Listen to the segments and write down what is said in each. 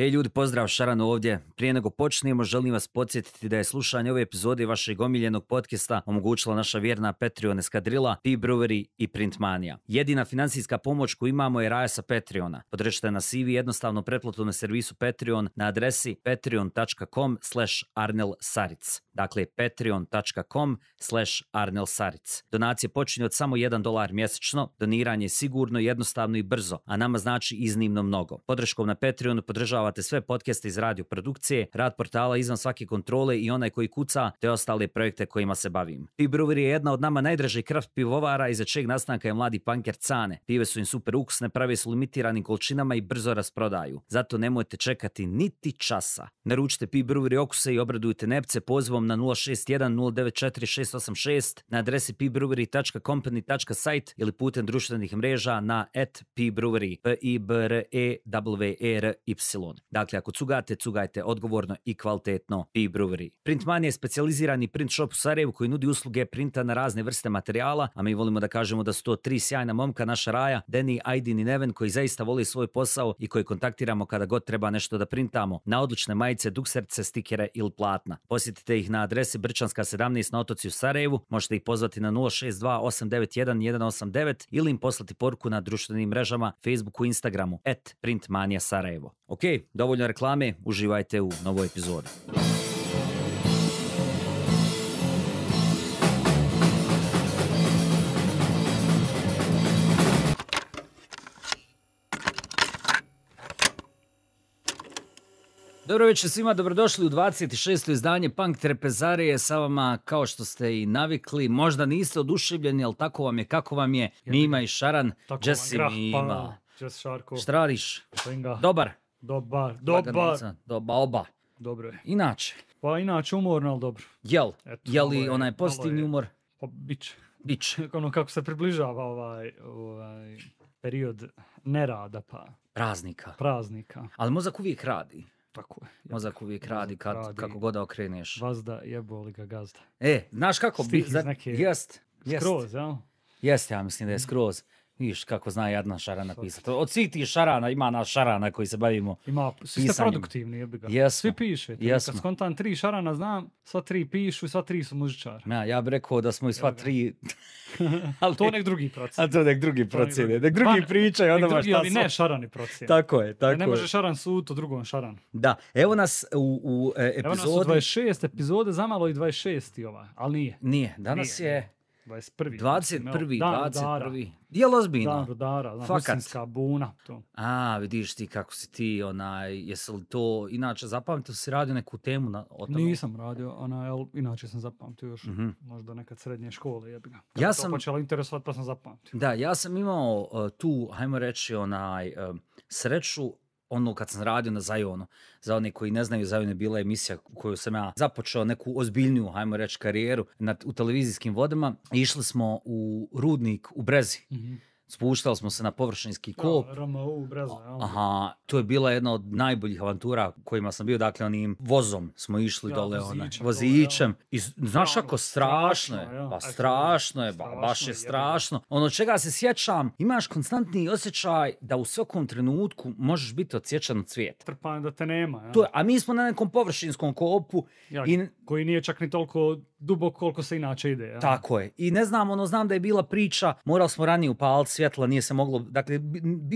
Hej ljudi, pozdrav Šaran ovdje. Prije nego počnemo, želim vas podsjetiti da je slušanje ove epizode vašeg omiljenog podcasta omogućila naša vjerna Patreon eskadrila, Pi i Printmania. Jedina financijska pomoć koju imamo je raja sa Patreona. Podržite na CV jednostavno pretplatu na servisu Patreon na adresi patreon.com slash arnelsaric. Dakle, patreon.com slash arnelsaric. Donacije počinju od samo 1 dolar mjesečno, doniranje je sigurno, jednostavno i brzo, a nama znači iznimno mnogo. Podrškom na Patreonu podržava te sve podcaste iz radio produkcije, rad portala izvan svake kontrole i onaj koji kuca, te ostale projekte kojima se bavim. Pi Brewer je jedna od nama najdražih kraft pivovara iza čeg nastanka je mladi panker Cane. Pive su im super ukusne, prave su limitiranim količinama i brzo rasprodaju. Zato nemojte čekati niti časa. Naručite Pi Brewery okuse i obradujte nepce pozivom na 061 094 na adresi pbrewery.company.site ili putem društvenih mreža na at pbrewery i e w e Dakle, ako cugate, cugajte odgovorno i kvalitetno Pi Brewery. Printman je specijalizirani print shop u Sarajevu koji nudi usluge printa na razne vrste materijala, a mi volimo da kažemo da su to tri sjajna momka naša raja, Deni, Aydin i Neven koji zaista voli svoj posao i koji kontaktiramo kada god treba nešto da printamo na odlične majice, dukserce, stikere ili platna. Posjetite ih na adresi Brčanska 17 na otoci u Sarajevu, možete ih pozvati na 062 ili im poslati poruku na društvenim mrežama Facebooku i Instagramu at Printmania Sarajevo dovoljno reklame, uživajte u novoj epizodi. Dobro večer svima, dobrodošli u 26. izdanje Punk Trepezarije sa vama kao što ste i navikli. Možda niste oduševljeni, ali tako vam je, kako vam je. Nima i Šaran, Jesse pa ima. Dobar. Dobar, dobar. Doba, oba. Dobro je. Inače. Pa inače umorno, ali dobro. Jel? Eto, je li je, onaj pozitivni umor? Pa biće. Ono kako se približava ovaj, ovaj period nerada pa... Praznika. Praznika. Ali mozak uvijek radi. Tako je. Mozak uvijek radi, kad, kako god da okreneš. Vazda jeboli ga gazda. E, znaš kako? Stih iz neke... Jest. Skroz, jel? jest ja mislim da je skroz. Viš kako zna jadna šarana pisati. Od svih tih šarana, ima nas šarana koji se bavimo Ima, svi ste produktivni, jebi ga. Svi piše. Jesmo. Kad skontam tri šarana znam, sva tri pišu i sva tri su muzičari. Ja, ja bih rekao da smo i sva tri... ali... to nek drugi procene. A to nek drugi procene. Nek drugi priča onda nek drugi, ali ne šarani procene. Tako je, tako ne je. Ne može šaran su to drugom šaran. Da, evo nas u, u epizodi... Evo nas u 26 epizode, zamalo i 26 ova, ali nije. Nije, danas je... 21. 21. 21. Dijel ozbiljno. Dan rudara, znam, Fakat. buna. To. A, vidiš ti kako si ti, onaj, jesi li to, inače zapamtio si radio neku temu na, o tome? Nisam radio, ona, ali inače sam zapamtio još mm-hmm. možda nekad srednje škole, jebi ga. Ja sam... počela interesovati pa sam zapamtio. Da, ja sam imao uh, tu, hajmo reći, onaj, uh, sreću ono kad sam radio na Zajonu, za one koji ne znaju, Zajon je bila emisija u kojoj sam ja započeo neku ozbiljniju, hajmo reći, karijeru na, u televizijskim vodama. Išli smo u Rudnik u Brezi. Mhm spuštali smo se na površinski kop. Ja, Aha, to je bila jedna od najboljih avantura kojima sam bio, dakle onim vozom smo išli dole, vozičem, I znaš ako strašno je, pa strašno je, baš je strašno. Ono čega se sjećam, imaš konstantni osjećaj da u svakom trenutku možeš biti odsjećan od svijeta. Trpan da te nema. Ja. a mi smo na nekom površinskom kopu. i... Koji nije čak ni toliko dubok koliko se inače ide. Tako je. I ne znam, ono znam da je bila priča, morali smo ranije palci svjetla nije se moglo, dakle,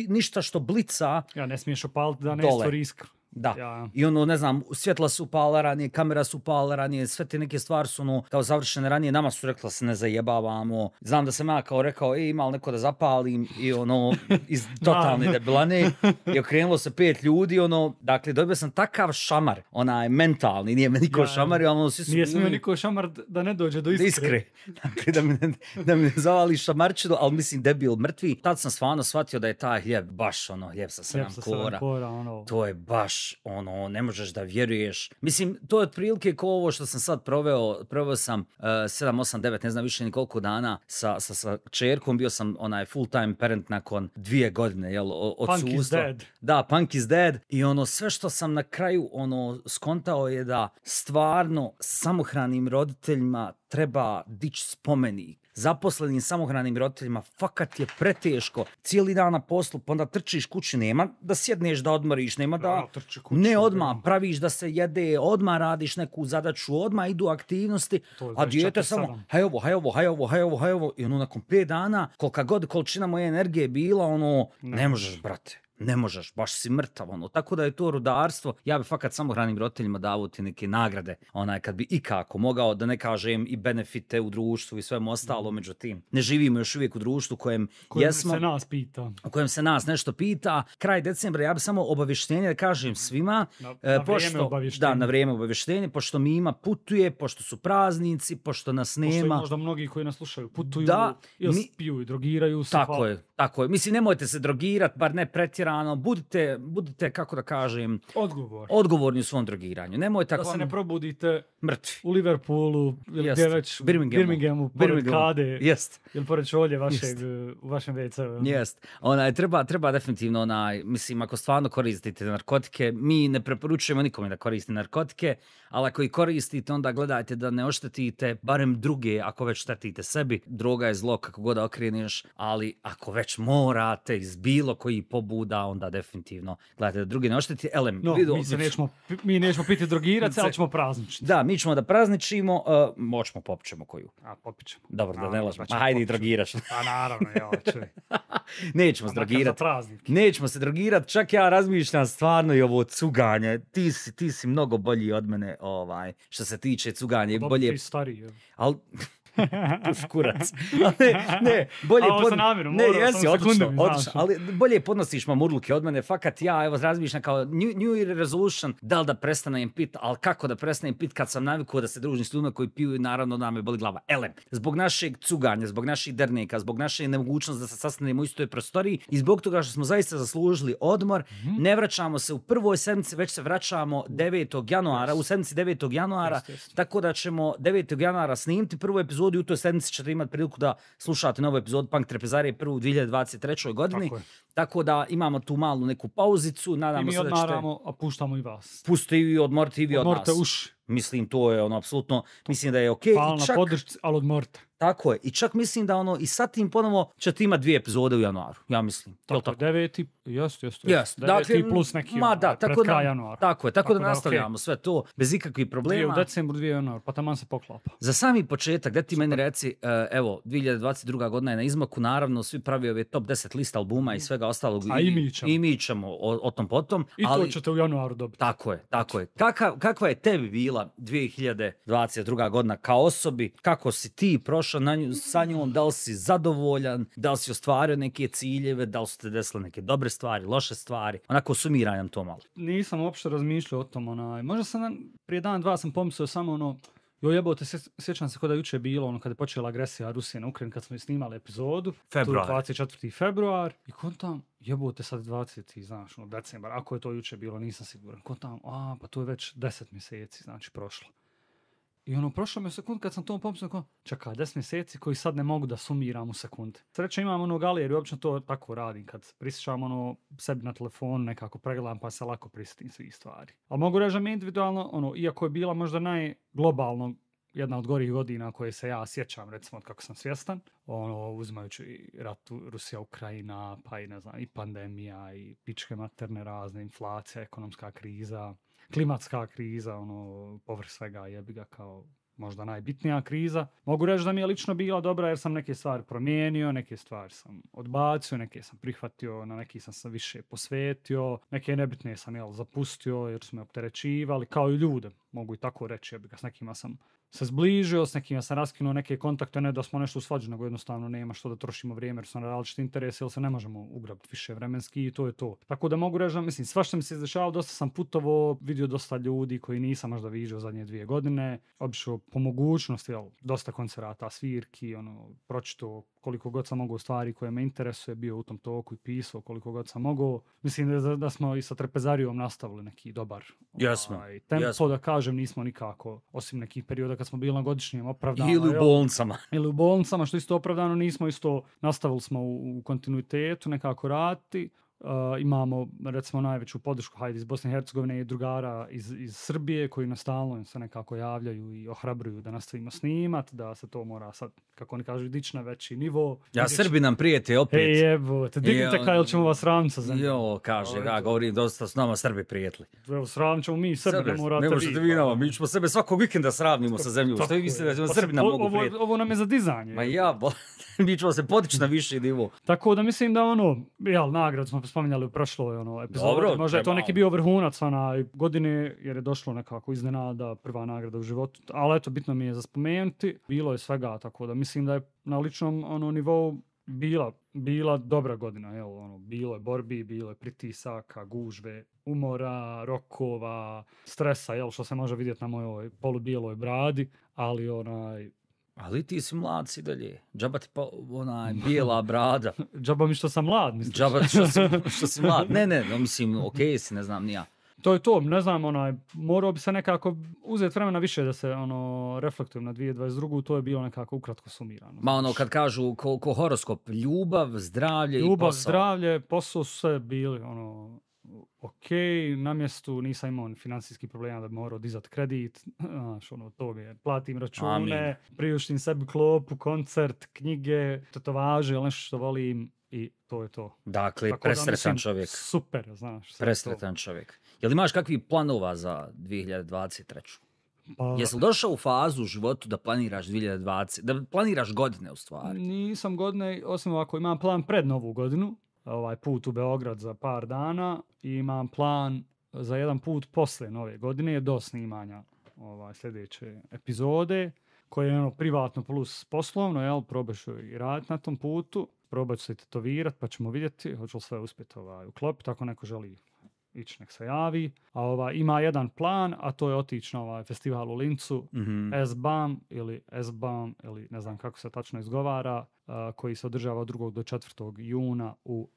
ništa što blica... Ja, ne smiješ opaliti da ne stvori iskru. Da. I ono, ne znam, svjetla su upala ranije, kamera su upala ranije, sve te neke stvari su ono, kao završene ranije, nama su rekla se ne zajebavamo. Znam da sam ja kao rekao, e, ima neko da zapalim i ono, iz totalne debilane. I okrenulo se pet ljudi, ono, dakle, dobio sam takav šamar, onaj mentalni, nije me niko ja. šamar, ono, su... Nije se niko šamar da ne dođe do iskre. Dakle, da mi ne, zavali šamarčinu, ali mislim debil mrtvi. Tad sam stvarno shvatio da je taj hljeb baš ono, hljeb sa sedam kora. Ono. To je baš ono, ne možeš da vjeruješ. Mislim, to je otprilike kao ovo što sam sad proveo, proveo sam 7, 8, 9, ne znam više ni koliko dana sa, sa, čerkom, bio sam onaj full time parent nakon dvije godine, jel, odsustva. Punk is dead. Da, punk is dead. I ono, sve što sam na kraju ono, skontao je da stvarno samohranim roditeljima treba dić spomenik zaposlenim samohranim roditeljima, fakat je preteško. Cijeli dan na poslu, pa onda trčiš kući, nema da sjedneš, da odmoriš, nema da... ne odma praviš da se jede, odma radiš neku zadaću, odma idu aktivnosti, a znači dijete samo haj ovo, haj ovo, haj ovo, haj ovo, I ono nakon 5 dana, kolika god količina moje energije je bila, ono, ne, ne možeš, brate ne možeš, baš si mrtav, ono. Tako da je to rudarstvo, ja bi fakat samo hranim roditeljima davo ti neke nagrade, onaj, kad bi ikako mogao, da ne kažem i benefite u društvu i svemu ostalo, mhm. međutim, ne živimo još uvijek u društvu kojem, kojem jesmo, se nas pita. kojem se nas nešto pita. Kraj decembra, ja bi samo obavještenje da kažem svima, na, eh, pošto, da, na vrijeme obavještenje, pošto mi ima putuje, pošto su praznici, pošto nas nema. Pošto možda mnogi koji nas slušaju putuju, da, ili spiju i drogiraju Tako je, tako je. Mislim, nemojte se drogirat, bar ne pretje rano, budite, budite, kako da kažem, odgovorni u svom drogiranju. Nemojte tako... Da se ne probudite mrtvi. u Liverpoolu ili gdje već Birminghamu, Birminghamu pored Kade Jest. ili pored čolje vašeg, u vašem WC. Jest. Onaj, treba, treba definitivno, onaj, mislim, ako stvarno koristite narkotike, mi ne preporučujemo nikome da koristi narkotike, ali ako ih koristite, onda gledajte da ne oštetite barem druge, ako već štetite sebi. Droga je zlo kako god okreneš, ali ako već morate iz bilo koji pobuda da, onda definitivno gledajte da drugi ne ošteti. Elem, no, vidu, mi, se nećemo, mi nećemo piti drogirac, ali ćemo prazničiti. Da, mi ćemo da prazničimo, uh, e, moćemo popćemo koju. A, popićemo. Dobro, da ne lažemo. Pa hajde i drogiraš. Pa naravno, ja, Nećemo se drogirati. Nećemo se drogirati. čak ja razmišljam stvarno i ovo cuganje. Ti si, ti si mnogo bolji od mene, ovaj, što se tiče cuganje. bolje... ti stariji. Ali... puš kurac. ne, bolje A, ne, jesi, odlično, odlično. Ali bolje podnosiš mamurluke od mene. Fakat ja, evo, razmišljam kao New, Year Resolution, da li da prestanem pit, ali kako da prestanem pit kad sam navikuo da se družim s ljudima koji piju i naravno da je boli glava. Ele, zbog našeg cuganja, zbog naših dernika zbog naše nemogućnosti da se sastanemo u istoj prostoriji i zbog toga što smo zaista zaslužili odmor, mhm. ne vraćamo se u prvoj sedmici, već se vraćamo 9. januara, u sedmici 9. januara, tako da ćemo 9. januara snimiti prvu epizodu epizodi, u toj sedmici ćete imati priliku da slušate novu epizodu Punk Trepezarije prvu u 2023. godini. Tako, Tako, da imamo tu malu neku pauzicu. Nadamo I mi odmaramo, ćete... a puštamo i vas. Pustite i odmorite i vi od nas. uši. Mislim, to je ono, apsolutno, mislim da je okej. Okay. Hvala čak... na podršci, ali odmorite. Tako je. I čak mislim da ono, i sad tim ponovo ćete imati dvije epizode u januaru, ja mislim. Tako, tako? deveti, jest, jest, jest. Dakle, plus neki ma, ono, da, tako januara. Tako je, tako, da, nastavljamo sve to, bez ikakvih problema. Dvije u decembru, dvije januar, pa taman se poklapa. Za sami početak, da ti meni reci, e, evo, 2022. godina je na izmaku, naravno, svi pravi ove top 10 lista albuma i svega ostalog. A i, mi ćemo. I mi ćemo, o, tom potom. I ali, to ćete u januaru dobiti. Tako je, tako je. Znači. kakva je tebi bila 2022. godina kao osobi, kako si ti prošao došao na sa njom, da li si zadovoljan, da li si ostvario neke ciljeve, da li su te desile neke dobre stvari, loše stvari, onako sumiranjem to malo. Nisam uopšte razmišljao o tom, onaj. možda sam prije dan, dva sam pomislio samo ono, Jo jebote, se, sjećam se kada je juče bilo, ono kada je počela agresija Rusije na Ukrajinu, kad smo snimali epizodu, februar. 24. februar, i kontam, jebote sad 20. znaš, ono, ako je to juče bilo, nisam siguran, kontam, a, pa to je već 10 mjeseci, znači, prošlo. I ono, prošlo me sekund kad sam to pomislio, čekaj, 10 mjeseci koji sad ne mogu da sumiram u sekund. Sreća imam ono galijer i uopće to tako radim, kad prisjećam ono sebi na telefon, nekako pregledam pa se lako prisjetim svih stvari. Ali mogu reći da individualno, ono, iako je bila možda najglobalno jedna od gorih godina koje se ja sjećam, recimo od kako sam svjestan, ono, uzimajući ratu Rusija, Ukrajina, pa i ne znam, i pandemija, i pičke materne razne, inflacija, ekonomska kriza, klimatska kriza, ono, povrh svega jebi ga kao možda najbitnija kriza. Mogu reći da mi je lično bila dobra jer sam neke stvari promijenio, neke stvari sam odbacio, neke sam prihvatio, na neki sam se više posvetio, neke nebitne sam jel, zapustio jer su me opterećivali, kao i ljude, mogu i tako reći, jer s nekima sam se zbližio s nekim, ja sam raskinuo neke kontakte, ne da smo nešto svađali, nego jednostavno nema što da trošimo vrijeme jer su na različite interese, jer se ne možemo ugrabiti više vremenski i to je to. Tako da mogu reći da, mislim, svašta mi se izdešavalo, dosta sam putovo, vidio dosta ljudi koji nisam možda viđao zadnje dvije godine, obišao po mogućnosti, jel, dosta koncerata, svirki, ono, pročito koliko god sam mogao stvari koje me interesuje, bio u tom toku i pisao koliko god sam mogao. Mislim da, smo i sa Trepezarijom nastavili neki dobar Ovaj, tempo, da kažem, nismo nikako, osim nekih perioda kad smo bili na godišnjem opravdano. Ili u bolnicama. Ili u bolnicama, što isto opravdano nismo isto, nastavili smo u, kontinuitetu nekako raditi. Eh, imamo recimo najveću podršku hajde iz Bosne i Hercegovine i drugara iz, iz Srbije koji nas stalno se nekako javljaju i ohrabruju da nastavimo snimat, da se to mora sad, kako oni kažu, dići na veći nivo. Ja, Srbi nam prijeti opet. Ej, jebote, dignite kaj ili ćemo vas sramca za Jo, kaže, da, govori dosta s nama Srbi prijetli. Evo, sram ćemo mi, Srbi Srbe, ne morate ne vi pa- nama, mi ćemo sebe svakog vikenda sravnimo sa zemljom, što vi mislite da ćemo pa Srbi nam mogu prijeti. Ovo, nam je za dizanje. Ma ja, bo, mi ćemo se podići na viši nivo. Tako da mislim da ono, jel, nagrad spominjali u prošloj ono, epizodi. Dobro, Možda je to neki bio vrhunac onaj godine jer je došlo nekako iznenada prva nagrada u životu. Ali eto, bitno mi je za spomenuti. Bilo je svega, tako da mislim da je na ličnom ono, nivou bila, bila dobra godina. Jel, ono, bilo je borbi, bilo je pritisaka, gužve, umora, rokova, stresa, jel, što se može vidjeti na mojoj polubijeloj bradi. Ali onaj, ali ti si mlad si dalje. Džaba ti pa ona bijela brada. Džaba mi što sam mlad, misliš? Džaba što što si mlad. Ne, ne, no, mislim, okej si, ne znam, nija. To je to, ne znam, onaj, morao bi se nekako uzeti vremena više da se ono, reflektujem na 2022. To je bilo nekako ukratko sumirano. Ma ono, kad kažu ko, ko horoskop, ljubav, zdravlje ljubav, i posao. zdravlje, posao, sve bili, ono, ok, na mjestu nisam imao financijskih problema da bi morao dizati kredit, ono, to mi je, platim račune, priuštim sebi klopu, koncert, knjige, tetovaže, nešto što volim i to je to. Dakle, Tako presretan čovjek. Super, znaš. Presretan čovjek. Jel imaš kakvi planova za 2023? Pa... Jesi došao u fazu u životu da planiraš 2020, da planiraš godine u stvari? Nisam godine, osim ako imam plan pred novu godinu, ovaj put u Beograd za par dana i imam plan za jedan put posle nove godine do snimanja ovaj, sljedeće epizode koje je ono privatno plus poslovno, jel, probaš i raditi na tom putu, probat ću se tetovirat pa ćemo vidjeti, hoću li sve uspjeti ovaj, uklopiti, ako neko želi ići nek se javi. A ovaj, ima jedan plan, a to je otići na ovaj festival u Lincu, mhm. S-BAM ili s ili ne znam kako se tačno izgovara, koji se održava od 2. do 4. juna u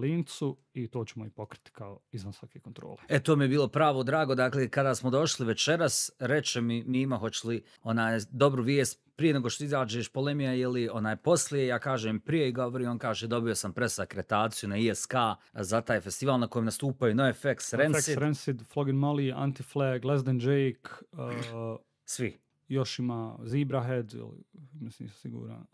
Lincu i to ćemo i pokriti kao izvan svake kontrole. E to mi je bilo pravo drago, dakle kada smo došli večeras, reče mi ima hoće li onaj dobru vijest prije nego što izađeš polemija je onaj poslije, ja kažem prije i govori, on kaže dobio sam presakretaciju na ISK za taj festival na kojem nastupaju NoFX, Rancid. NoFX, Rancid, Flogin Molly, Anti-Flag, Less Than Jake. Svi. Još ima Zebrahead, mislim nisam siguran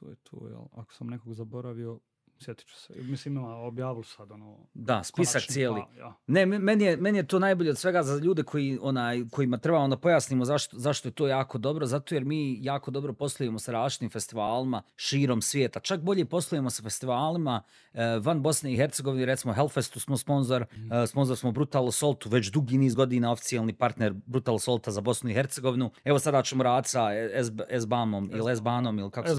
to je to, jel? Ako sam nekog zaboravio, sjetit ću se. Mislim, imala sad ono... Da, spisak cijeli. Pa, ne, meni je, to najbolje od svega za ljude koji, onaj, kojima treba onda pojasnimo zašto, je to jako dobro, zato jer mi jako dobro poslujemo sa različitim festivalima širom svijeta. Čak bolje poslujemo sa festivalima e, van Bosne i Hercegovine, recimo Hellfestu smo sponzor, e, mhm. sponzor smo Brutal Assaultu, već dugi niz godina oficijalni partner Brutal Assaulta za Bosnu i Hercegovinu. Evo sada ćemo raditi sa e, S-Bamom ili S-Banom ili kako se...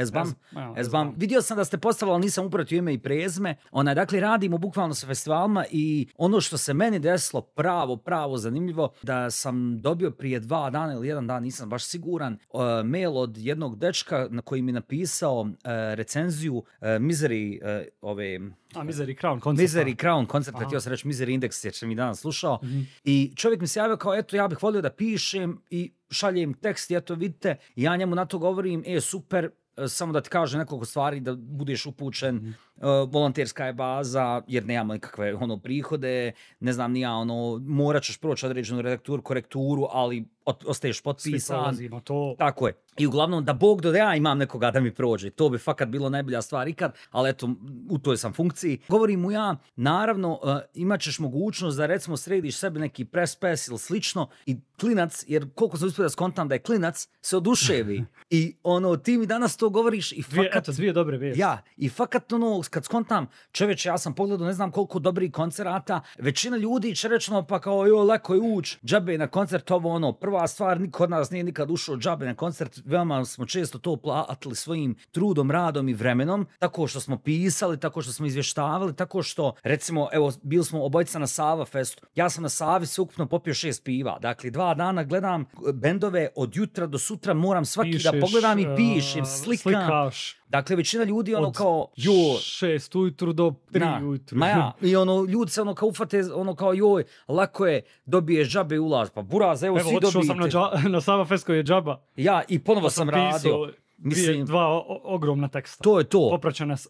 Esbam. Esbam. Vidio sam da ste postavili, ali nisam upratio ime i prezme. Ona, dakle, radimo bukvalno sa festivalima i ono što se meni desilo pravo, pravo zanimljivo, da sam dobio prije dva dana ili jedan dan, nisam baš siguran, uh, mail od jednog dečka na koji mi napisao uh, recenziju uh, Misery uh, ove a, Misery Crown koncert. Misery Crown koncert, htio sam reći Misery Index, jer sam i danas slušao. Mhm. I čovjek mi se javio kao, eto, ja bih volio da pišem i šaljem tekst, eto, vidite, ja njemu na to govorim, e, super, samo da ti kažem nekoliko stvari da budeš upućen mhm. E, volonterska je baza, jer nemamo nikakve ono prihode, ne znam ni ja, ono, morat ćeš proći određenu redakturu, korekturu, ali ostaješ potpisan. to. Tako je. I uglavnom, da Bog do da ja imam nekoga da mi prođe. To bi fakat bilo najbolja stvar ikad, ali eto, u toj sam funkciji. Govorim mu ja, naravno, e, imat ćeš mogućnost da recimo središ sebi neki press pass ili slično i klinac, jer koliko sam uspio da skontam da je klinac, se oduševi. I ono, ti mi danas to govoriš i fakat... Dvije, eto, dvije dobre Ja, i fakat ono, kad skontam, čovječe, ja sam pogledao ne znam koliko dobrih koncerata, većina ljudi će rečeno pa kao joj, lako je uć, džabe na koncert, ovo ono, prva stvar, niko od nas nije nikad ušao džabe na koncert, veoma smo često to platili svojim trudom, radom i vremenom, tako što smo pisali, tako što smo izvještavali, tako što, recimo, evo, bili smo obojica na Sava festu, ja sam na Savi se ukupno popio šest piva, dakle, dva dana gledam e, bendove od jutra do sutra, moram svaki da pogledam i pišem, slikam, slikaš Dakle, većina ljudi ono kao... jo šest ujutru do tri na, ujutru. Ma ja, i ono, ljudi se ono kao ufate, ono kao joj, lako je, dobije žabe ulaz, pa buraz, evo, evo svi dobijete. Evo, otišao sam na, dža, na Sava Fest koji je džaba. Ja, i ponovo pa sam, sam radio. Mislim, dva ogromna teksta. To je to. Popraćena s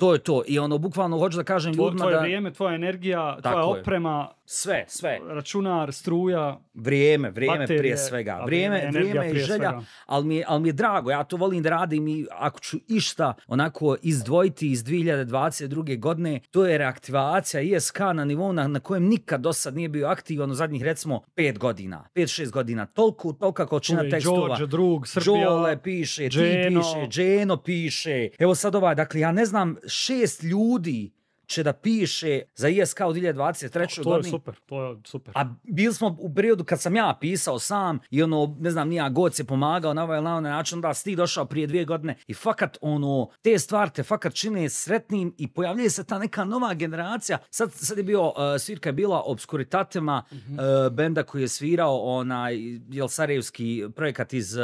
To je to. I ono, bukvalno hoću da kažem ljudima vrijeme, tvoja energija, tvoja oprema. Sve, sve. Računar, struja. Vrijeme, vrijeme prije svega. Vrijeme, vrijeme i želja. Ali mi, je, mi drago, ja to volim da radim i ako ću išta onako izdvojiti iz 2022. godine, to je reaktivacija ISK na nivou na, na kojem nikad do sad nije bio aktivan u zadnjih recimo 5 godina, 5-6 godina. Toliko, tolika količina tekstova. drug, piše, piše, Geno. piše, Geno piše. Evo sad ova dakle, ja ne znam, šest ljudi da piše za ISK e u 2023. To je super, to je super. A bili smo u periodu kad sam ja pisao sam i ono, ne znam, nija god se pomagao na ovaj na onaj način, da si ti došao prije dvije godine i fakat ono, te stvari te fakat čine sretnim i pojavljuje se ta neka nova generacija. Sad, je bio, e, svirka je bila obskuritatima mhm. e, benda koji je svirao onaj Jelsarevski projekat iz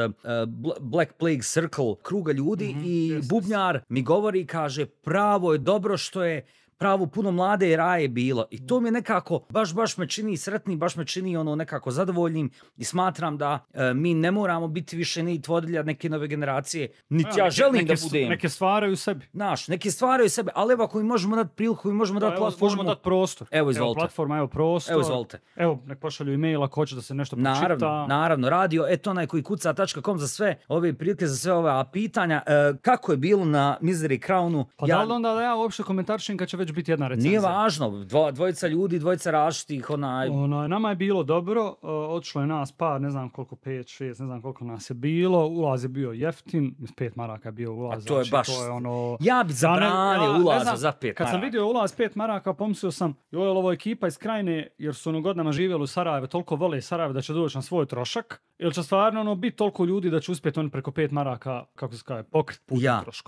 Black Plague Circle, kruga ljudi mhm, i bubnjar mi govori, kaže, pravo je dobro što je pravu puno mlade i raje bilo i to mm. mi nekako baš baš me čini sretnim, baš me čini ono nekako zadovoljnim i smatram da e, mi ne moramo biti više ni tvodilja neke nove generacije, niti ja, želim da budem. Neke stvaraju sebi. Naš, neke stvaraju sebe, ali evo ako im možemo dati priliku i možemo pa dati platformu. Možemo dati prostor. Evo izvolite. Evo platforma, evo prostor. Evo izvolite. Evo nek pošalju e-mail ako hoće da se nešto pročita. Naravno, naravno, radio, eto onaj koji kuca.com za sve ove prilike, za sve ova pitanja. E, kako je bilo na Misery Crownu? Pa da onda da ja uopšte komentaršim kad će već biti jedna recenzija. Nije važno, dvojica ljudi, dvojica raštih, onaj... Ono, nama je bilo dobro, e, odšlo je nas par, ne znam koliko, pet, šest, ne znam koliko nas je bilo, ulaz je bio jeftin, pet maraka je bio ulaz. to je znači, To je ono... Ja bi zabranio ulaz za pet Kad sam vidio ulaz pet maraka, pomislio sam, joj, ovo ekipa iz Krajine, jer su ono godinama živjeli u Sarajevu, toliko vole Sarajevo da će doći na svoj trošak, ili će stvarno ono, biti toliko ljudi da će uspjeti on preko pet maraka, kako se kaže, pokrit put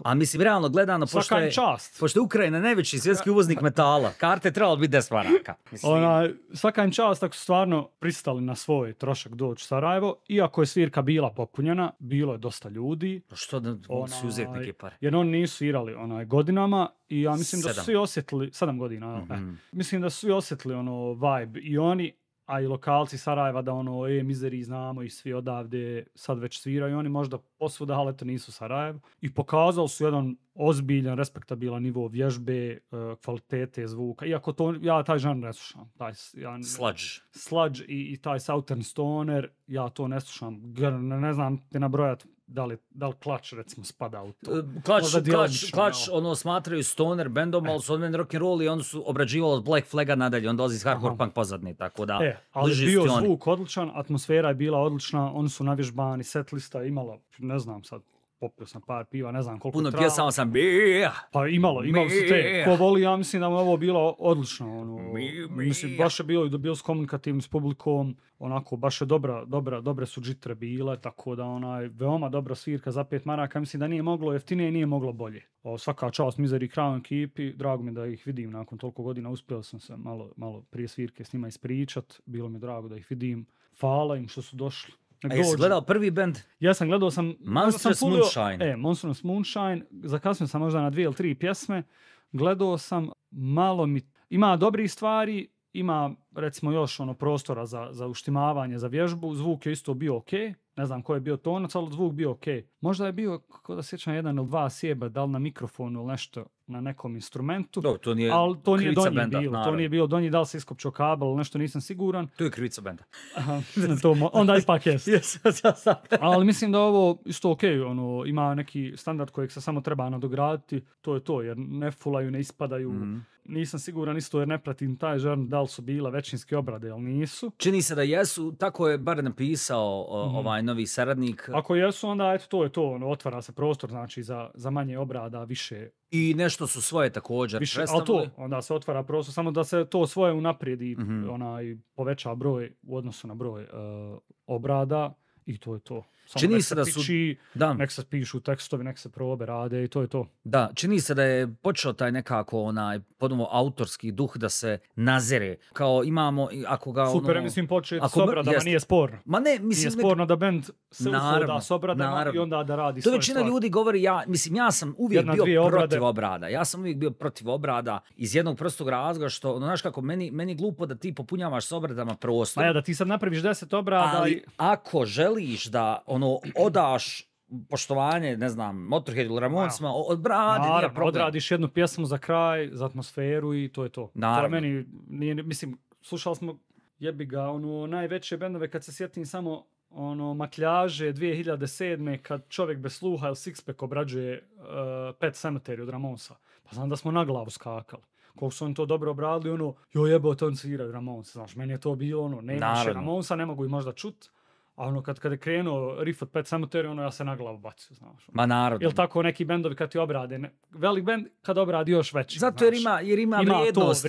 A mislim, realno gledano, pošto je, čast. pošto je Ukrajina najveći svjetski uvoznik metala. Karte je trebalo biti 10 Ona, svaka im čast su stvarno pristali na svoj trošak doći Sarajevo, iako je svirka bila popunjena, bilo je dosta ljudi. Pa što da su uzeti neke Jer oni nisu irali onaj, godinama i ja mislim da su svi osjetili, sedam godina, e, mhm. mislim da su svi osjetili ono vibe i oni a i lokalci Sarajeva da ono, e, mizeri znamo i svi odavde sad već sviraju, oni možda posvuda, ali eto nisu Sarajevo. I pokazali su jedan ozbiljan, respektabilan nivo vježbe, e, kvalitete zvuka. Iako to, ja taj žan ne slušam. Taj, ja, sludge. Sludge i, taj Southern Stoner, ja to ne slušam. ne, ne znam te nabrojati da li, da li klač recimo spada u to? Klač, klač, klač ono, smatraju stoner bendom, e. ali su rock and roll i oni su obrađivali od Black Flaga nadalje, on dolazi iz hardcore punk pozadni, tako da... E, ali bio zvuk odličan, atmosfera je bila odlična, oni su navježbani, setlista imala, ne znam sad, popio sam par piva, ne znam koliko Puno samo sam bija. Pa imalo, imalo se te. Ko voli, ja mislim da mu ovo bilo odlično. Ono, Mislim, baš je bilo, bio s komunikativnim s publikom, onako, baš je dobra, dobra, dobre su džitre bile, tako da onaj, veoma dobra svirka za pet maraka, mislim da nije moglo jeftinije, nije moglo bolje. O, svaka čast Mizeri Crown ekipi, drago mi da ih vidim nakon toliko godina, uspio sam se malo, malo prije svirke s njima ispričat, bilo mi drago da ih vidim, hvala im što su došli a jesi gledao prvi band? Ja sam gledao sam... Monstrous sam pulio, Moonshine. E, Monstrous Moonshine. Zakasnio sam možda na dvije ili tri pjesme. Gledao sam, malo mi... Ima dobrih stvari, ima recimo još ono prostora za, za uštimavanje, za vježbu, zvuk je isto bio ok, ne znam ko je bio tonac, ali zvuk bio ok. Možda je bio, kako da sjećam, jedan ili dva sjeba, da li na mikrofonu ili nešto, na nekom instrumentu, to nije ali to nije donji benda, to nije bilo donji, da li se iskopčio kabel ili nešto, nisam siguran. To je krivica benda. to onda ipak jest. ali mislim da ovo isto ok, ono, ima neki standard kojeg se samo treba nadograditi, to je to, jer ne fulaju, ne ispadaju, mhm. Nisam siguran isto jer ne pratim taj žarn da li su bila većinske obrade ili nisu. Čini se da jesu, tako je bar napisao mhm. ovaj novi saradnik. Ako jesu, onda eto to je to, ono, otvara se prostor znači za, za manje obrada, više i nešto su svoje također Više, predstavili. to, onda se otvara prostor, samo da se to svoje unaprijedi, mm onaj, poveća broj u odnosu na broj e, obrada i to je to. Samo čini se da su, piči, da. nek se pišu tekstovi, nek se probe rade i to je to. Da, čini se da je počeo taj nekako onaj ponovo autorski duh da se nazire Kao imamo, ako ga... Super, ono- mislim početi ako, s obradama, nije sporno. Ma ne, mislim... Nije sporno da bend se naravno, s obradama i onda da radi To većina ljudi govori, ja, mislim, ja sam uvijek bio protiv obrada. Ja sam uvijek bio protiv obrada iz jednog prostog razloga što, ono, znaš kako, meni, meni glupo da ti popunjavaš s obradama prostor. ja, da ti sad napraviš 10 obrada... Ali ako žel želiš da ono odaš poštovanje, ne znam, Motorhead ili Ramoncima, odradiš jednu pjesmu za kraj, za atmosferu i to je to. Naravno. meni, nije, mislim, slušali smo jebi ga, ono, najveće bendove kad se sjetim samo ono, makljaže 2007. kad čovjek bez sluha ili sixpack obrađuje e, Pet Cemetery od Ramonsa. Pa znam da smo na glavu skakali. Koliko su oni to dobro obradili, ono, jo jebo, to on sviraju Ramonsa. Znaš, meni je to bilo, ono, ne više Ramonsa, ne mogu ih možda čut, a ono, kad, kad je krenuo riff od Pet Cemetery, ono, ja se na glavu znaš. Ono. Ma naravno. Ili tako neki bendovi kad ti obrade, velik bend kad obradi još veći. Zato jer ima, jer ima, ima vrijednost.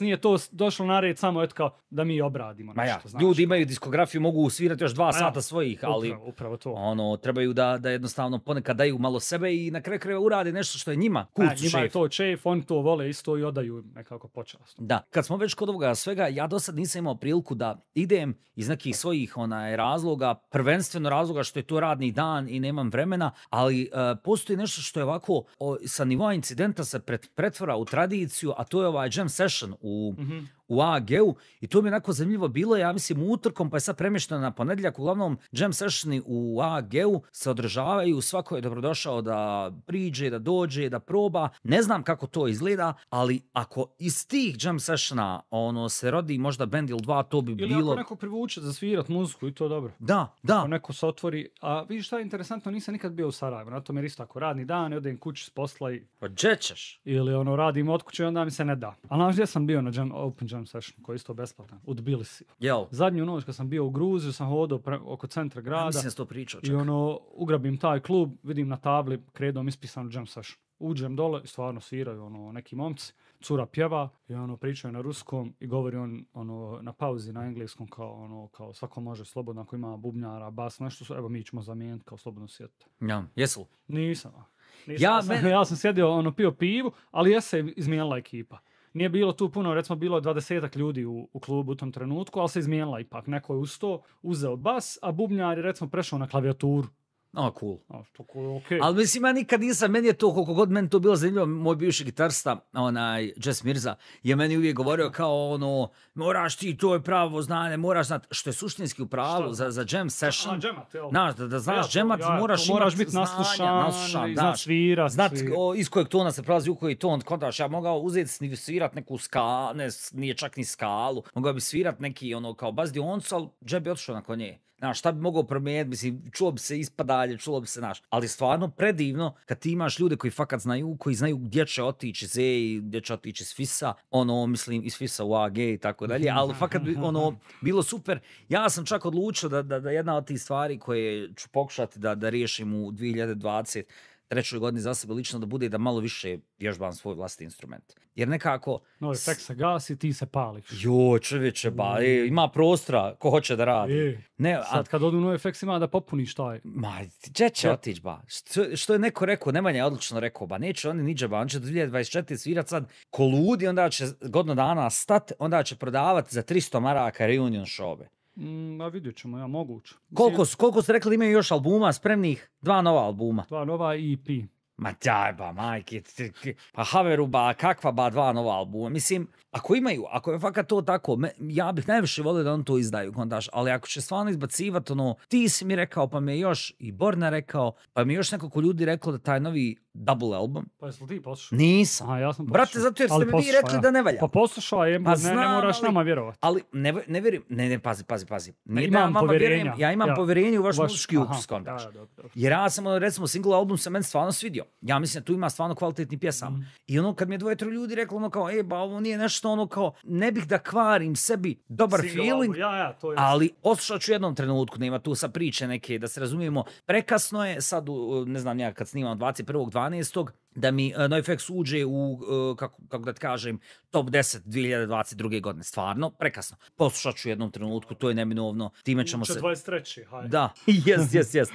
To, nije to došlo na red samo eto da mi obradimo Ma ja, Ljudi imaju diskografiju, mogu usvirati još dva sata svojih, ali upravo, to. ono, trebaju da, da jednostavno ponekad daju malo sebe i na kraju krajeva urade nešto što je njima e, kucu njima je to čef, oni to vole isto i odaju nekako počasno. Da, kad smo već kod ovoga svega, ja do sad nisam imao priliku da idem iz nekih svojih onaj razloga razloga, prvenstveno razloga što je to radni dan i nemam vremena, ali e, postoji nešto što je ovako sa nivoa incidenta se pretvora u tradiciju, a to je ovaj jam session u, mhm u AG-u i to mi je onako zanimljivo bilo, ja mislim utrkom pa je sad premješteno na ponedjeljak, uglavnom jam sessioni u AG-u se održavaju, svako je dobrodošao da priđe, da dođe, da proba, ne znam kako to izgleda, ali ako iz tih jam sessiona ono, se rodi možda bendil 2 dva, to bi bilo... Ili ako neko privuče za svirat muziku i to dobro. Da, da. neko se otvori, a vidiš šta je interesantno, nisam nikad bio u Sarajevu na tom jer isto ako radni dan, odem kući s posla i... Pa džečeš Ili ono, radim od kuće onda mi se ne da. Ali znaš sam bio na jam, Open session koji je isto besplatan u Tbilisi. Jel? Zadnju noć kad sam bio u Gruziji, sam hodao oko centra grada. Ja, mislim to pričao I ono, ugrabim taj klub, vidim na tabli kredom ispisan jam session. Uđem dole i stvarno sviraju ono, neki momci, cura pjeva i ono pričaju na ruskom i govori on ono, na pauzi na engleskom kao ono kao svako može slobodno ako ima bubnjara, bas, nešto, evo mi ćemo zamijeniti kao slobodno sjetite. Ja, jesu? Nisam. ja, sam, ja sam sjedio, ono, pio pivu, ali ja se izmijenila ekipa nije bilo tu puno, recimo bilo je dvadesetak ljudi u, klubu u tom trenutku, ali se izmijenila ipak. Neko je uz to uzeo bas, a bubnjar je recimo prešao na klavijaturu. O, cool. cool, okay. Ali mislim, ja nikad nisam, meni je to, koliko god meni to bilo zanimljivo, moj bivši gitarista, onaj, Jess Mirza, je meni uvijek govorio kao ono, moraš ti, to je pravo znanje, moraš znati, što je suštinski u pravu za, za jam session. A, Znaš, da, da znaš ja, moraš to moraš biti naslušan, svira. iz kojeg tona se prolazi u koji ton, kontaš, ja mogao uzeti, svirat neku ska, ne, nije čak ni skalu, mogao bi svirat neki, ono, kao bazdi ali džep bi otišao nakon nje. Znaš, šta bi mogao promijeniti, mislim, čuo bi se ispadalje, čulo bi se, naš. Ali stvarno predivno kad ti imaš ljude koji fakat znaju, koji znaju gdje će otići iz e i gdje će otići iz FISA, ono, mislim, iz FISA u AG i tako dalje, mhm. ali fakat bi, ono, mhm. bilo super. Ja sam čak odlučio da, da, da jedna od tih stvari koje ću pokušati da, da riješim u 2020 trećoj godini za sebe lično da bude i da malo više vježbam svoj vlastiti instrument. Jer nekako... No, se gasi, ti se pališ. Jo, čovječe, ba, e, mm. ima prostora ko hoće da radi. ne, sad a... kad odu u efekt ima da popuniš taj... Ma, gdje će otić, ba? Što, je neko rekao, Nemanja je odlično rekao, ba, neće oni niđe, ba, on će 2024 svirat sad ko onda će godno dana stat, onda će prodavati za 300 maraka reunion šobe. Mm, vidjet ćemo, ja moguće. Koliko, koliko ste rekli imaju još albuma spremnih? Dva nova albuma. Dva nova EP. Ma daj ba, majke, pa Haveru ba, kakva ba dva nova albuma. Mislim, ako imaju, ako je fakat to tako, ja bih najviše volio da on to izdaju, kontaš, ali ako će stvarno izbacivati ono, ti si mi rekao, pa mi je još i Borna rekao, pa mi je još nekoliko ljudi reklo da taj novi double album. Pa jesi ti poslušao? Nisam. ja sam Brate, zato jer ste mi vi rekli da ne valja. Pa poslušao je, pa ne, moraš ali, nama vjerovati. Ali ne, ne vjerujem, ne, pazi, pazi, pazi. Nije imam da ja vjerujem, ja imam ja. povjerenje u vaš, vaš muzički ukus, kontaš. Ja, dobro. Jer ja sam, ono, recimo, single album se meni stvarno svidio. Ja mislim da tu ima stvarno kvalitetni pjesama. Mm. I ono kad mi je dvoje, ljudi reklo ono kao, e, ba, ovo nije nešto ono kao, ne bih da kvarim sebi dobar feeling, ja, ja, to je. ali osjećat ću jednom trenutku, nema tu sa priče neke, da se razumijemo, prekasno je, sad, ne znam, ja kad snimam 21.12 da mi e, uđe u, e, kako, kako da kažem, top 10 2022. godine. Stvarno, prekasno. Poslušat ću u jednom trenutku, to je neminovno. Time ćemo se... 23. Hajde. Da, jes, jes, jes.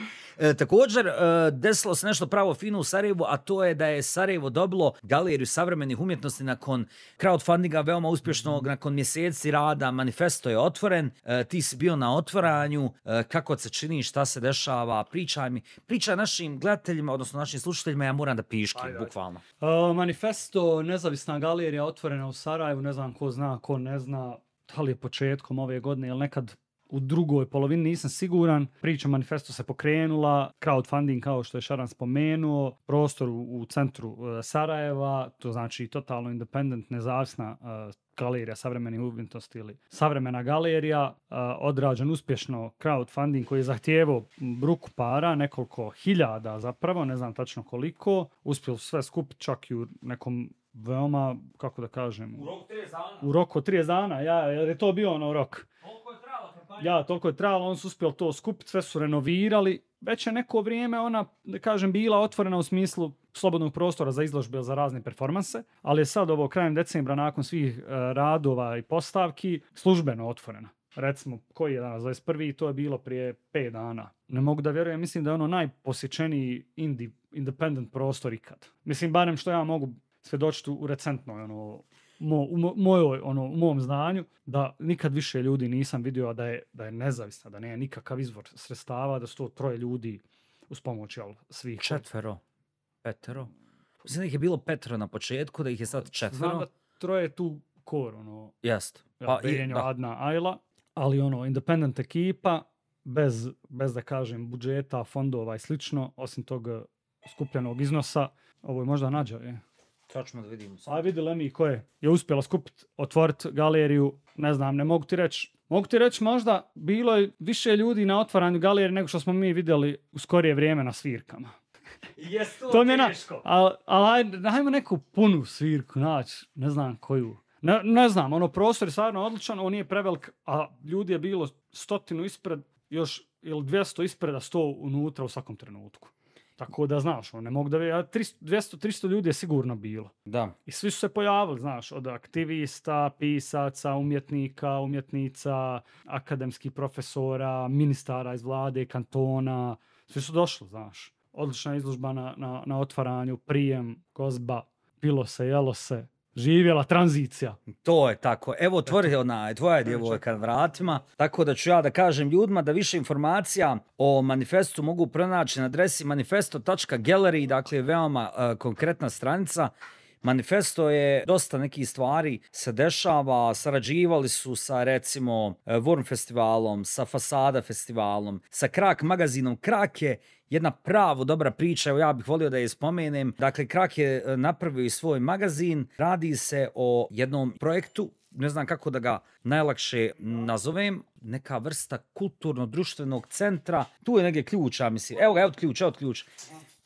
također, e, desilo se nešto pravo fino u Sarajevu, a to je da je Sarajevo dobilo galeriju savremenih umjetnosti nakon crowdfundinga veoma uspješnog, nakon mjeseci rada, manifesto je otvoren, ti si bio na otvaranju, kako se čini, šta se dešava, pričaj mi, pričaj našim gledateljima, odnosno našim slušateljima, ja moram da piški bukvalno. E, manifesto, nezavisna galerija otvorena u Sarajevu, ne znam ko zna, ko ne zna, da li je početkom ove godine ili nekad u drugoj polovini, nisam siguran. Priča manifesto se pokrenula, crowdfunding kao što je Šaran spomenuo, prostor u centru e, Sarajeva, to znači totalno independent, nezavisna e, galerija savremeni umjetnosti ili savremena galerija, e, odrađen uspješno crowdfunding koji je zahtijevao bruku para, nekoliko hiljada zapravo, ne znam tačno koliko, uspjeli sve skupiti čak i u nekom veoma, kako da kažem, u roku 30 dana. dana, ja, jer je to bio ono rok ja, toliko je trebalo, on su uspjeli to skupiti, sve su renovirali. Već je neko vrijeme ona, da kažem, bila otvorena u smislu slobodnog prostora za izložbe za razne performanse, ali je sad ovo krajem decembra nakon svih e, radova i postavki službeno otvorena. Recimo, koji je danas 21. i to je bilo prije 5 dana. Ne mogu da vjerujem, mislim da je ono najposjećeniji independent prostor ikad. Mislim, barem što ja mogu svjedočiti u recentnoj ono, mo, u, mojoj, ono, mom znanju da nikad više ljudi nisam vidio da je, da je nezavisna, da nije nikakav izvor sredstava, da su to troje ljudi uz pomoć svih. Četvero. Petero. Mislim da ih je bilo petero na početku, da ih je sad četvero. Znam da troje tu kor, ono. Jest. Pa, Ajla. Ali ono, independent ekipa, bez, da kažem budžeta, fondova i slično, osim tog eh, skupljenog iznosa, ovo je možda nađa, je. Sad ćemo vidimo. A vidi mi ko je. Je uspjela skupiti, otvoriti galeriju. Ne znam, ne mogu ti reći. Mogu ti reći možda bilo je više ljudi na otvaranju galerije nego što smo mi vidjeli u skorije vrijeme na svirkama. to, je teško. Ali al, ajmo neku punu svirku naći, ne znam koju. Ne, znam, ono prostor je stvarno odličan, on nije prevelik, a ljudi je bilo stotinu ispred, još ili 200 ispred, a 100 unutra u svakom trenutku. Tako da, znaš, ono, ne mogu da... 300, 200-300 ljudi je sigurno bilo. Da. I svi su se pojavili, znaš, od aktivista, pisaca, umjetnika, umjetnica, akademskih profesora, ministara iz vlade, kantona. Svi su došli, znaš. Odlična izložba na, otvaranju, prijem, gozba, pilo se, jelo se živjela tranzicija. To je tako. Evo otvori ona, tvoja djevojka vratima. Tako da ću ja da kažem ljudima da više informacija o manifestu mogu pronaći na adresi manifesto.gallery, dakle veoma e, konkretna stranica Manifesto je dosta nekih stvari se dešava, sarađivali su sa recimo e, Worm festivalom, sa Fasada festivalom, sa Krak magazinom. Krak je jedna pravo dobra priča, evo ja bih volio da je spomenem. Dakle, Krak je e, napravio i svoj magazin, radi se o jednom projektu ne znam kako da ga najlakše nazovem, neka vrsta kulturno-društvenog centra. Tu je negdje ključ, ja mislim. Evo ga, evo ključ, evo ključ.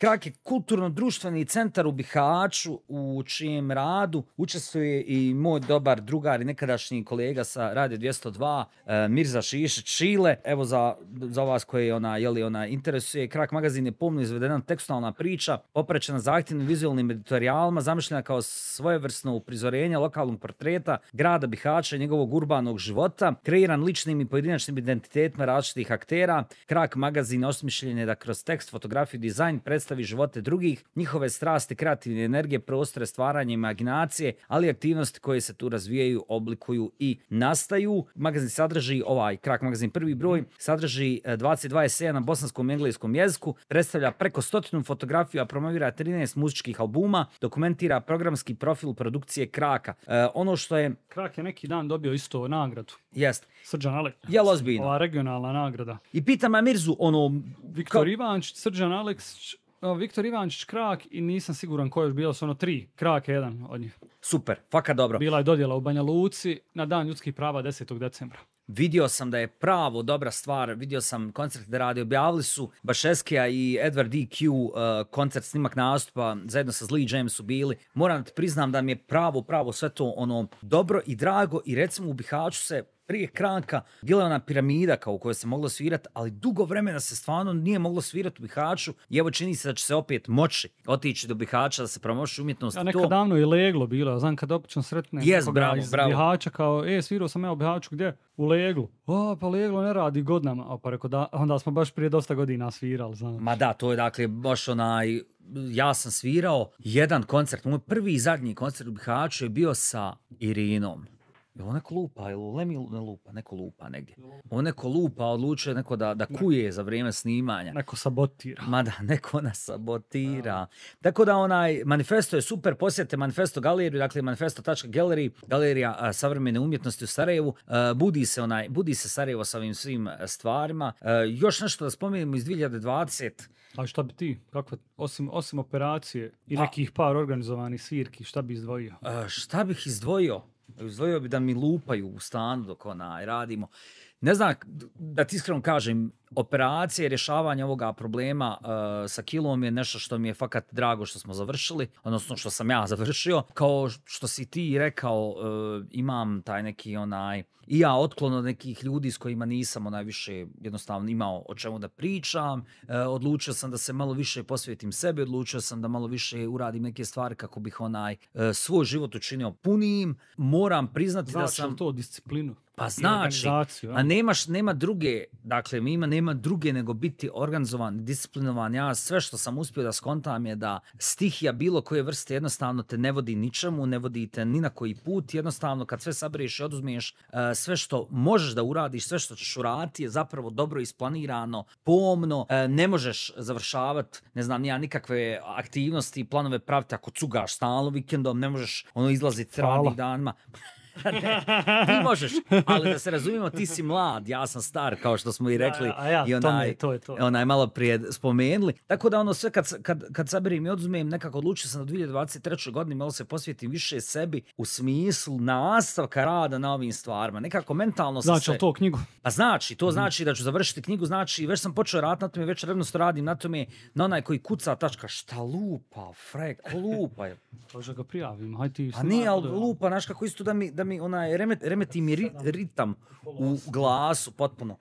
Krak je kulturno-društveni centar u Bihaću u čijem radu učestvuje i moj dobar drugar i nekadašnji kolega sa Radio 202 e, Mirza Šišić Čile, Evo za, vas koji ona, jeli, ona interesuje, Krak magazin je pomno izvedena tekstualna priča oprećena zahtjevnim vizualnim editorijalima zamišljena kao svojevrsno uprizorenje lokalnog portreta grada Bihaća i njegovog urbanog života, kreiran ličnim i pojedinačnim identitetima različitih aktera. Krak magazin osmišljen je da kroz tekst, fotografiju, dizajn predstavlja nastavi živote drugih, njihove strasti, kreativne energije, prostore, stvaranje, imaginacije, ali aktivnosti koje se tu razvijaju, oblikuju i nastaju. Magazin sadrži ovaj krak magazin prvi broj, sadrži 22 e, eseja na bosanskom i engleskom jeziku, predstavlja preko stotinu fotografija, promovira 13 muzičkih albuma, dokumentira programski profil produkcije Kraka. E, ono što je... Krak je neki dan dobio isto nagradu. Jest. Srđan Alex, Jel ozbiljno? Ova regionalna nagrada. I pitam Amirzu, ono... Viktor Ivančić, Srđan Aleks, Viktor Ivančić, Krak i nisam siguran koji je još bilo, su ono tri. Krak je jedan od njih. Super, faka dobro. Bila je dodjela u Banja Luci na dan ljudskih prava 10. decembra. Vidio sam da je pravo dobra stvar, vidio sam koncert da radi, objavili su Bašeskija i Edward DQ e uh, koncert snimak nastupa, zajedno sa Lee James su bili. Moram ti priznam da mi je pravo, pravo sve to ono dobro i drago i recimo u Bihaću se prije kranka bila ona piramida kao u kojoj se moglo svirati, ali dugo vremena se stvarno nije moglo svirati u Bihaću i evo čini se da će se opet moći otići do Bihaća da se promoši umjetnost. A neka to... davno je leglo bilo, znam kad obično sretne yes, nekoga bravo, bihača, kao, e, svirao sam ja u gdje? U leglu. O, pa leglo ne radi godinama. A pa rekao, da, onda smo baš prije dosta godina svirali, znam. Ma da, to je dakle baš onaj, ja sam svirao jedan koncert, moj prvi i zadnji koncert u Bihaću je bio sa Irinom. Jel on neko lupa, Lemi ne lupa, neko lupa negdje. On neko lupa, odlučuje neko da, kuje za vrijeme snimanja. Neko sabotira. Ma da, neko nas sabotira. Tako da onaj, manifesto je super, posjetite manifesto galeriju, dakle manifesto.gallery, galerija a, savremene umjetnosti u Sarajevu. E, budi se onaj, budi se Sarajevo sa ovim svim e, stvarima. E, još nešto da spomenemo iz 2020. A šta bi ti, kako, osim, operacije i nekih par organizovanih sirki, šta bi izdvojio? Šta bih izdvojio? Izdvojio bi da mi lupaju u stanu dok onaj radimo. Ne znam, da ti iskreno kažem, operacije rješavanja rješavanje ovoga problema e, sa kilom je nešto što mi je fakat drago što smo završili, odnosno što sam ja završio. Kao što si ti rekao, e, imam taj neki onaj, i ja otklon od nekih ljudi s kojima nisam onaj više jednostavno imao o čemu da pričam. E, odlučio sam da se malo više posvetim sebi, odlučio sam da malo više uradim neke stvari kako bih onaj svoj život učinio punijim. Moram priznati da sam... to disciplinu? Pa znači, a nemaš, nema druge, dakle, ima nema druge nego biti organizovan, disciplinovan. Ja sve što sam uspio da skontam je da stihija bilo koje vrste jednostavno te ne vodi ničemu, ne vodi te ni na koji put. Jednostavno, kad sve sabriješ i oduzmiješ, e, sve što možeš da uradiš, sve što ćeš urati je zapravo dobro isplanirano, pomno. E, ne možeš završavati, ne znam, ja, nikakve aktivnosti i planove praviti ako cugaš stalno vikendom, ne možeš ono izlaziti radnih danima. Ne, ti možeš, ali da se razumijemo, ti si mlad, ja sam star, kao što smo i rekli. A I onaj, to Onaj malo prije spomenuli. Tako da ono sve kad, kad, kad sabirim i oduzmem nekako odlučio sam na 2023. godine malo se posvetim više sebi u smislu nastavka rada na ovim stvarima. Nekako mentalno sam Znači, to knjigu? Pa znači, to mhm. znači da ću završiti knjigu, znači već sam počeo raditi na tome, već revnost radim na tome, na onaj koji kuca tačka, šta lupa, frek, lupa je. ga prijavim, hajde ti. Pa nije, ali ono. lupa, znaš kako isto da mi mi onaj, remeti mi ritam u glasu potpuno.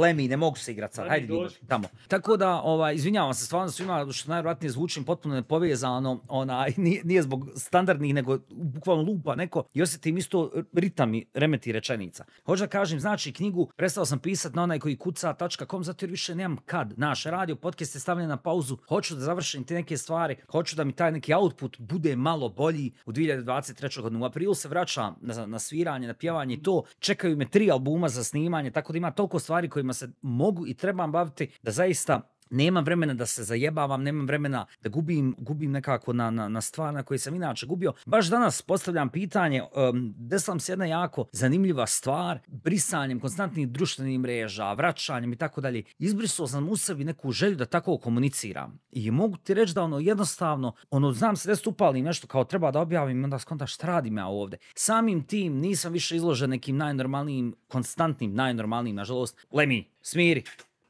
Lemi, ne mogu se igrati sad, hajde tamo. Tako da, ovaj, izvinjavam se, stvarno svima što najvratnije zvučim potpuno nepovezano, onaj, nije, nije zbog standardnih, nego bukvalno lupa neko i osjetim isto ritam i remeti rečenica. Hoću da kažem, znači, knjigu prestao sam pisati na onaj koji kuca.com, zato jer više nemam kad. Naš radio, podcast je stavljen na pauzu, hoću da završim te neke stvari, hoću da mi taj neki output bude malo bolji u 2023. godinu. U aprilu se vraća, ne na sviranje, na pjevanje i mhm. to. Čekaju me tri albuma za snimanje, tako da ima toliko stvari kojima se mogu i trebam baviti da zaista Nemam vremena da se zajebavam, nemam vremena da gubim, gubim nekako na, na, na stvar na koje sam inače gubio. Baš danas postavljam pitanje, um, desila se jedna jako zanimljiva stvar, brisanjem konstantnih društvenih mreža, vraćanjem i tako dalje. Izbrisao sam u sebi neku želju da tako komuniciram. I mogu ti reći da ono jednostavno, ono znam sve upalim nešto kao treba da objavim, onda skonta šta radim ja ovdje. Samim tim nisam više izložen nekim najnormalnijim, konstantnim, najnormalnijim, nažalost, lemi, smiri,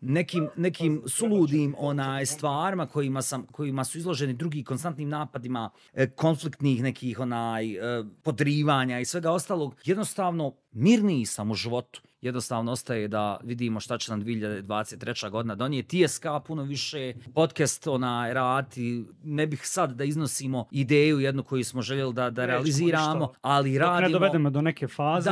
nekim, nekim suludim onaj stvarima kojima, sam, kojima su izloženi drugi konstantnim napadima e, konfliktnih nekih onaj e, podrivanja i svega ostalog. Jednostavno mirniji sam u životu jednostavno ostaje da vidimo šta će nam 2023. godina donijeti. TSK puno više, podcast, ona rati, ne bih sad da iznosimo ideju jednu koju smo željeli da, da realiziramo, ali radimo... Dok ne dovedemo do neke faze,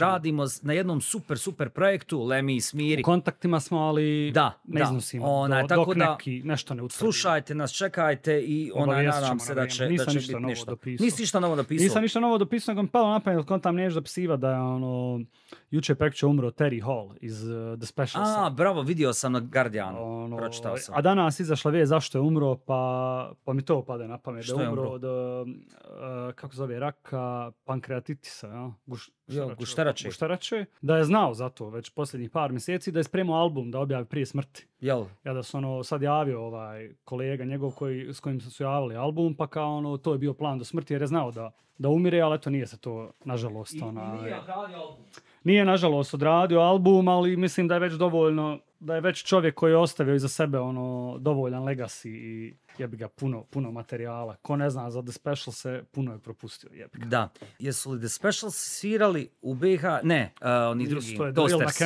radimo, na jednom super, super projektu, Lemi i Smiri. U kontaktima smo, ali da, ne iznosimo. Ona, tako da, nešto ne Slušajte nas, čekajte i ona, nadam se da će, da biti nešto. Dopisao. Nisi ništa novo dopisao. Nisam ništa novo dopisao, nego mi palo napamet, kontam nešto zapisiva da je ono, juče preko Čovjek umro, Terry Hall iz eh, The Specialist. A, bravo, vidio sam na Guardian. Ono, pročitao sam. A danas izašla vijest zašto je umro, pa, pa mi to opade na pamet. da umro? Od, eh, kako kako zove, raka pankreatitisa, ja? Guš, guštarače. guštarače. Da je znao za to već posljednjih par mjeseci, da je spremao album da objavi prije smrti. Jel? Ja da se ono sad javio ovaj kolega njegov koji, s kojim su javili album, pa kao ono, to je bio plan do smrti jer je znao da, da umire, ali eto nije se to, nažalost, ona... Nije, nažalost, odradio album, ali mislim da je već dovoljno, da je već čovjek koji je ostavio iza sebe ono dovoljan legacy i jebi ga puno, puno materijala. Ko ne zna za The Special se puno je propustio, jebi Da. Jesu li The Special svirali u BH? Ne, uh, oni drugi. To je Toasters.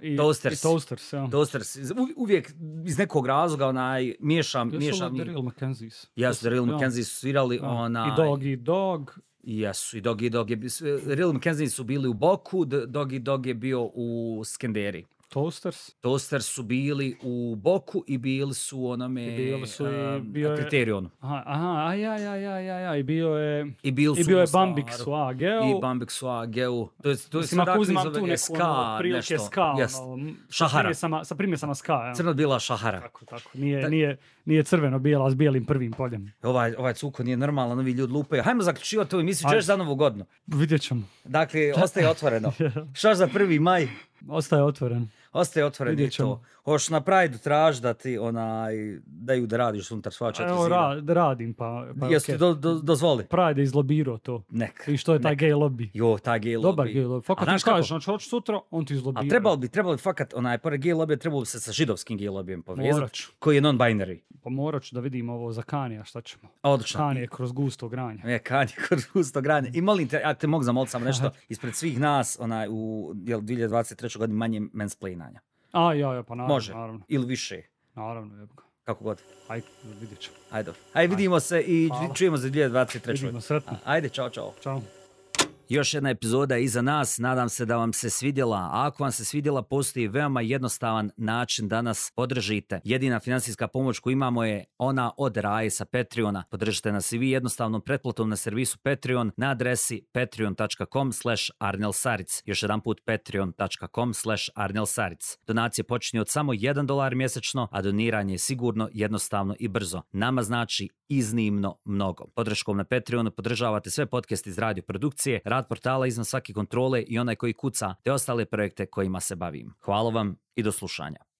I, Toasters. I Toasters, ja. Toasters. uvijek iz nekog razloga onaj miješam, Jesu Jesu li The Real Mackenzies? Jesu The Real Mackenzies svirali ja. onaj... I Dog i Dog. Jesu, i dogi doge Dog je... Real McKenzie su bili u Boku, dogi doge Dog je bio u Skenderi. Toasters? Toasters su bili u Boku i bili su onome bili su i bio je, Kriterionu. Aha, aha, a ja, ja, ja, ja, ja, i bio je... I, bil i bio je Bambix u AG-u. I Bambix u AG-u. To je, to je Mislim, ako uzimam tu neku ono, prilike SK, yes. ono, šahara. Primjesama, sa primjesama SK. Ja. Crno bila šahara. Tako, tako. Nije, da. nije, nije crveno bijela s bijelim prvim poljem. Ovaj, ovaj cuko nije normalan, ovi ljudi lupaju. Hajmo zaključivati ovu emisiju, ćeš za novogodno. Vidjet ćemo. Dakle, ostaje otvoreno. Šta za prvi maj? Ostaje otvoren ostaje otvoren i to. Hoš na Prajdu traži da ti onaj, daju da radiš unutar svoja četiri Evo, ra, da radim, pa... pa Jesi do, dozvoli? Pride je izlobirao to. ne I što je taj gay lobby. Jo, taj gay lobby. Dobar gay lobby. Fakat ti znači hoćeš sutra, on ti izlobira. A trebalo bi, trebalo bi fakat, onaj, pored gay lobby, trebalo bi se sa židovskim gay lobbyem povezati. Koji je non-binary. Pa da vidimo ovo za Kanija, šta ćemo. a Kanije kroz gusto granje. E, Kanije kroz gusto granje. I molim te, ja te mogu nešto ispred svih nas, onaj, u jel, 2023. godini manje mansplaina znanja. A, ja, ja, pa naravno. Može, naravno. ili više. Naravno, jebko. Kako god. Ajde, vidit ćemo. Ajde, Ajde, vidimo Ajde. se i Hvala. čujemo za 2023. Vidimo, sretno. Ajde, čao, čao. Čao. Još jedna epizoda iza nas, nadam se da vam se svidjela. A ako vam se svidjela, postoji veoma jednostavan način da nas podržite. Jedina financijska pomoć koju imamo je ona od Raje sa Patreona. Podržite nas i vi jednostavnom pretplatom na servisu Patreon na adresi patreon.com slash arnelsaric. Još jedan put patreon.com slash arnelsaric. Donacije počinje od samo 1 dolar mjesečno, a doniranje je sigurno, jednostavno i brzo. Nama znači iznimno mnogo. Podrškom na Patreonu podržavate sve podcast iz radio produkcije, portala iznad svake kontrole i onaj koji kuca te ostale projekte kojima se bavim. Hvala vam i do slušanja.